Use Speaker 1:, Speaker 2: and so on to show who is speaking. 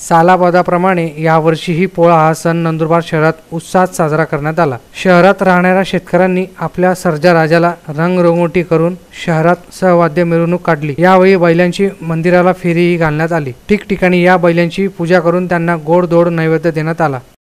Speaker 1: सालावादाप्रमाणे यावर्षीही पोळा हा सण नंदुरबार शहरात उत्साहात साजरा करण्यात आला शहरात राहणाऱ्या शेतकऱ्यांनी आपल्या सर्जा राजाला रंगरंगोटी करून शहरात सहवाद्य मिरवणूक काढली यावेळी बैलांची मंदिराला फेरीही घालण्यात आली ठिकठिकाणी या बैलांची पूजा करून त्यांना गोडधोड नैवेद्य देण्यात आला